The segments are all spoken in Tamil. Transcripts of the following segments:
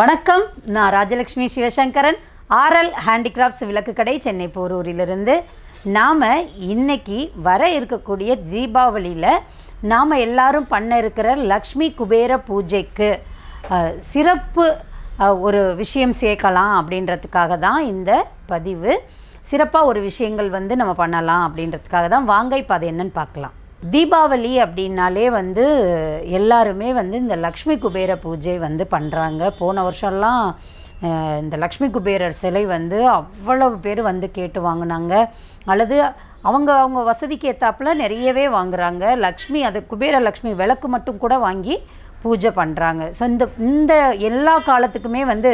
வணக்கம் நான் ராஜலக்ஷ்மி சிவசங்கரன் ஆர்எல் ஹேண்டிகிராஃப்ட்ஸ் விளக்கு கடை சென்னை போரூரிலிருந்து நாம் இன்றைக்கி வர இருக்கக்கூடிய தீபாவளியில் நாம் எல்லாரும் பண்ண இருக்கிற லக்ஷ்மி குபேர பூஜைக்கு சிறப்பு ஒரு விஷயம் சேர்க்கலாம் அப்படின்றதுக்காக தான் இந்த பதிவு சிறப்பாக ஒரு விஷயங்கள் வந்து நம்ம பண்ணலாம் அப்படின்றதுக்காக தான் வாங்க இப்போ அதை என்னன்னு பார்க்கலாம் தீபாவளி அப்படின்னாலே வந்து எல்லாருமே வந்து இந்த லக்ஷ்மி குபேர பூஜை வந்து பண்ணுறாங்க போன வருஷம்லாம் இந்த லக்ஷ்மி குபேரர் சிலை வந்து அவ்வளவு பேர் வந்து கேட்டு வாங்கினாங்க அல்லது அவங்க அவங்க வசதிக்கு ஏற்றாப்புல நிறையவே வாங்குகிறாங்க லக்ஷ்மி அது குபேர லக்ஷ்மி விளக்கு மட்டும் கூட வாங்கி பூஜை பண்ணுறாங்க ஸோ இந்த இந்த எல்லா காலத்துக்குமே வந்து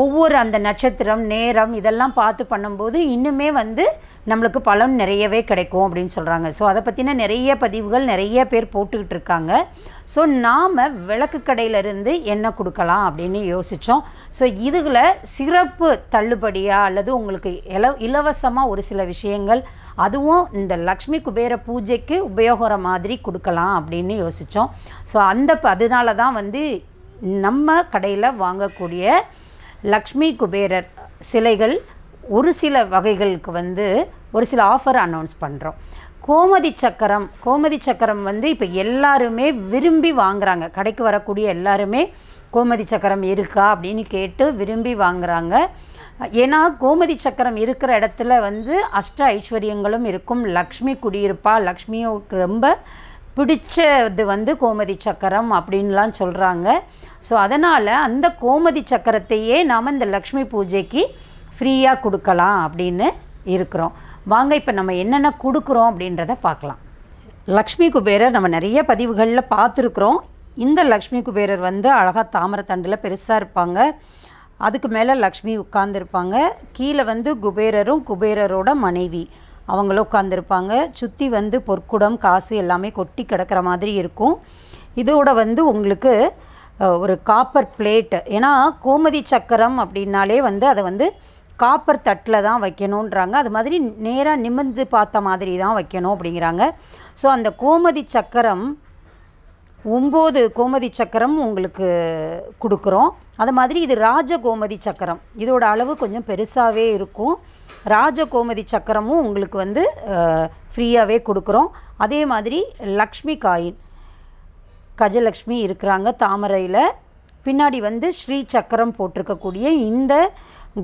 ஒவ்வொரு அந்த நட்சத்திரம் நேரம் இதெல்லாம் பார்த்து பண்ணும்போது இன்னுமே வந்து நம்மளுக்கு பலன் நிறையவே கிடைக்கும் அப்படின்னு சொல்கிறாங்க ஸோ அதை பற்றின நிறைய பதிவுகள் நிறைய பேர் போட்டுக்கிட்டு இருக்காங்க ஸோ நாம் விளக்கு கடையிலேருந்து என்ன கொடுக்கலாம் அப்படின்னு யோசித்தோம் ஸோ இதில் சிறப்பு தள்ளுபடியாக அல்லது உங்களுக்கு இல இலவசமாக ஒரு சில விஷயங்கள் அதுவும் இந்த லக்ஷ்மி குபேர பூஜைக்கு உபயோகிற மாதிரி கொடுக்கலாம் அப்படின்னு யோசித்தோம் ஸோ அந்த அதனால தான் வந்து நம்ம கடையில் வாங்கக்கூடிய லக்ஷ்மி குபேரர் சிலைகள் ஒரு சில வகைகளுக்கு வந்து ஒரு சில ஆஃபர் அனௌன்ஸ் பண்ணுறோம் கோமதி சக்கரம் கோமதி சக்கரம் வந்து இப்போ எல்லாருமே விரும்பி வாங்குகிறாங்க கடைக்கு வரக்கூடிய எல்லாருமே கோமதி சக்கரம் இருக்கா அப்படின்னு கேட்டு விரும்பி வாங்குகிறாங்க ஏன்னா கோமதி சக்கரம் இருக்கிற இடத்துல வந்து அஷ்ட ஐஸ்வர்யங்களும் இருக்கும் லக்ஷ்மி குடியிருப்பா லக்ஷ்மியும் ரொம்ப பிடிச்சது வந்து கோமதி சக்கரம் அப்படின்லாம் சொல்கிறாங்க ஸோ அதனால் அந்த கோமதி சக்கரத்தையே நாம் இந்த லக்ஷ்மி பூஜைக்கு ஃப்ரீயாக கொடுக்கலாம் அப்படின்னு இருக்கிறோம் வாங்க இப்போ நம்ம என்னென்ன கொடுக்குறோம் அப்படின்றத பார்க்கலாம் லக்ஷ்மி குபேரர் நம்ம நிறைய பதிவுகளில் பார்த்துருக்குறோம் இந்த லக்ஷ்மி குபேரர் வந்து அழகாக தாமரத்தண்டில் பெருசாக இருப்பாங்க அதுக்கு மேலே லக்ஷ்மி உட்கார்ந்துருப்பாங்க கீழே வந்து குபேரரும் குபேரரோட மனைவி அவங்களும் உட்காந்துருப்பாங்க சுற்றி வந்து பொற்குடம் காசு எல்லாமே கொட்டி கிடக்கிற மாதிரி இருக்கும் இதோட வந்து உங்களுக்கு ஒரு காப்பர் பிளேட்டு ஏன்னா கோமதி சக்கரம் அப்படின்னாலே வந்து அதை வந்து காப்பர் தட்டில் தான் வைக்கணுன்றாங்க அது மாதிரி நேராக நிமிர்ந்து பார்த்த மாதிரி தான் வைக்கணும் அப்படிங்கிறாங்க ஸோ அந்த கோமதி சக்கரம் ஒம்பது கோமதி சக்கரம் உங்களுக்கு கொடுக்குறோம் அது மாதிரி இது ராஜ கோமதி சக்கரம் இதோட அளவு கொஞ்சம் பெருசாகவே இருக்கும் ராஜ கோமதி சக்கரமும் உங்களுக்கு வந்து ஃப்ரீயாகவே கொடுக்குறோம் அதே மாதிரி லக்ஷ்மி காயின் கஜலக்ஷ்மி இருக்கிறாங்க தாமரையில் பின்னாடி வந்து ஸ்ரீ சக்கரம் போட்டிருக்கக்கூடிய இந்த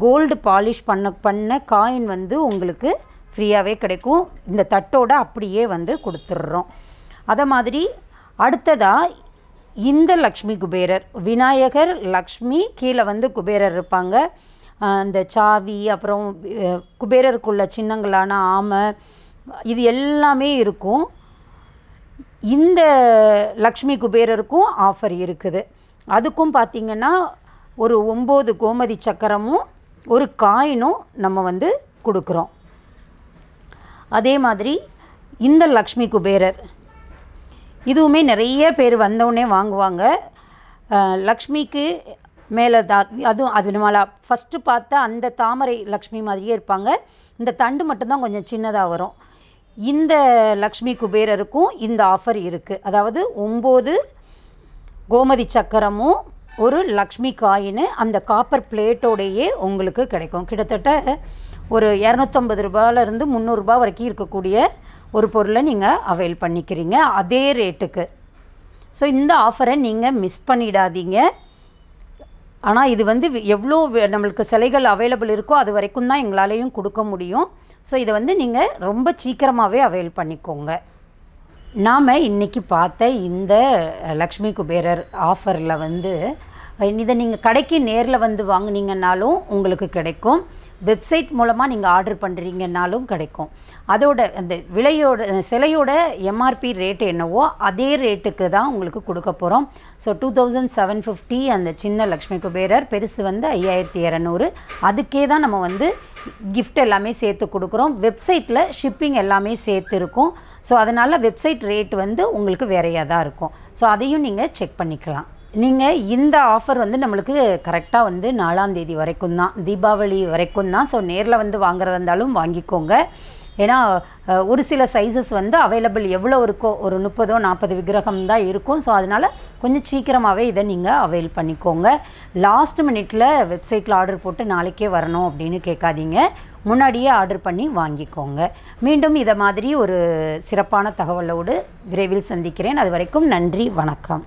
கோல்டு பாலிஷ் பண்ண பண்ண காயின் வந்து உங்களுக்கு ஃப்ரீயாகவே கிடைக்கும் இந்த தட்டோட அப்படியே வந்து கொடுத்துட்றோம் அதை மாதிரி அடுத்ததாக இந்த லக்ஷ்மி குபேரர் விநாயகர் லக்ஷ்மி கீழே வந்து குபேரர் இருப்பாங்க இந்த சாவி அப்புறம் குபேரருக்குள்ள சின்னங்களான ஆமை இது எல்லாமே இருக்கும் இந்த லக்ஷ்மி குபேரருக்கும் ஆஃபர் இருக்குது அதுக்கும் பார்த்திங்கன்னா ஒரு ஒம்பது கோமதி சக்கரமும் ஒரு காயினும் நம்ம வந்து கொடுக்குறோம் அதே மாதிரி இந்த லக்ஷ்மி குபேரர் இதுவுமே நிறைய பேர் வந்தவுடனே வாங்குவாங்க லக்ஷ்மிக்கு மேலே தா அதுவும் அது நம்மளா ஃபஸ்ட்டு பார்த்தா அந்த தாமரை லக்ஷ்மி மாதிரியே இருப்பாங்க இந்த தண்டு மட்டும்தான் கொஞ்சம் சின்னதாக வரும் இந்த லக்ஷ்மி குபேரருக்கும் இந்த ஆஃபர் இருக்குது அதாவது ஒம்பது கோமதி சக்கரமும் ஒரு லக்ஷ்மி காயின் அந்த காப்பர் பிளேட்டோடையே உங்களுக்கு கிடைக்கும் கிட்டத்தட்ட ஒரு இரநூத்தம்பது ரூபாயிலேருந்து முந்நூறுரூபா வரைக்கும் இருக்கக்கூடிய ஒரு பொருளை நீங்கள் அவைல் பண்ணிக்கிறீங்க அதே ரேட்டுக்கு ஸோ இந்த ஆஃபரை நீங்கள் மிஸ் பண்ணிடாதீங்க ஆனால் இது வந்து எவ்வளோ நம்மளுக்கு சிலைகள் அவைலபிள் இருக்கோ அது வரைக்கும் தான் எங்களாலேயும் கொடுக்க முடியும் ஸோ இதை வந்து நீங்கள் ரொம்ப சீக்கிரமாகவே அவைல் பண்ணிக்கோங்க நாம் இன்றைக்கி பார்த்த இந்த லக்ஷ்மி குபேரர் ஆஃபரில் வந்து இதை நீங்கள் கடைக்கு நேரில் வந்து வாங்கினீங்கன்னாலும் உங்களுக்கு கிடைக்கும் வெப்சைட் மூலமாக நீங்கள் ஆர்டர் பண்ணுறீங்கன்னாலும் கிடைக்கும் அதோட அந்த விலையோட சிலையோட எம்ஆர்பி ரேட்டு என்னவோ அதே ரேட்டுக்கு தான் உங்களுக்கு கொடுக்க போகிறோம் so two thousand seven fifty அந்த சின்ன லக்ஷ்மி குபேரர் பெருசு வந்து ஐயாயிரத்தி இரநூறு அதுக்கே தான் நம்ம வந்து கிஃப்ட் எல்லாமே சேர்த்து கொடுக்குறோம் வெப்சைட்டில் ஷிப்பிங் எல்லாமே சேர்த்து இருக்கும் ஸோ அதனால் வெப்சைட் ரேட் வந்து உங்களுக்கு வேறையாக தான் இருக்கும் ஸோ அதையும் நீங்கள் செக் பண்ணிக்கலாம் நீங்கள் இந்த ஆஃபர் வந்து நம்மளுக்கு கரெக்டாக வந்து நாலாந்தேதி வரைக்கும் தான் தீபாவளி வரைக்கும் தான் ஸோ நேரில் வந்து வாங்குறதா இருந்தாலும் வாங்கிக்கோங்க ஏன்னா ஒரு சில சைஸஸ் வந்து அவைலபிள் எவ்வளோ இருக்கோ ஒரு முப்பதோ நாற்பது விக்கிரகம் தான் இருக்கும் ஸோ அதனால் கொஞ்சம் சீக்கிரமாகவே இதை நீங்கள் அவைல் பண்ணிக்கோங்க லாஸ்ட் மினிட்ல வெப்சைட்டில் ஆர்டர் போட்டு நாளைக்கே வரணும் அப்படின்னு கேட்காதீங்க முன்னாடியே ஆர்டர் பண்ணி வாங்கிக்கோங்க மீண்டும் இதை மாதிரி ஒரு சிறப்பான தகவலோடு விரைவில் சந்திக்கிறேன் அது வரைக்கும் நன்றி வணக்கம்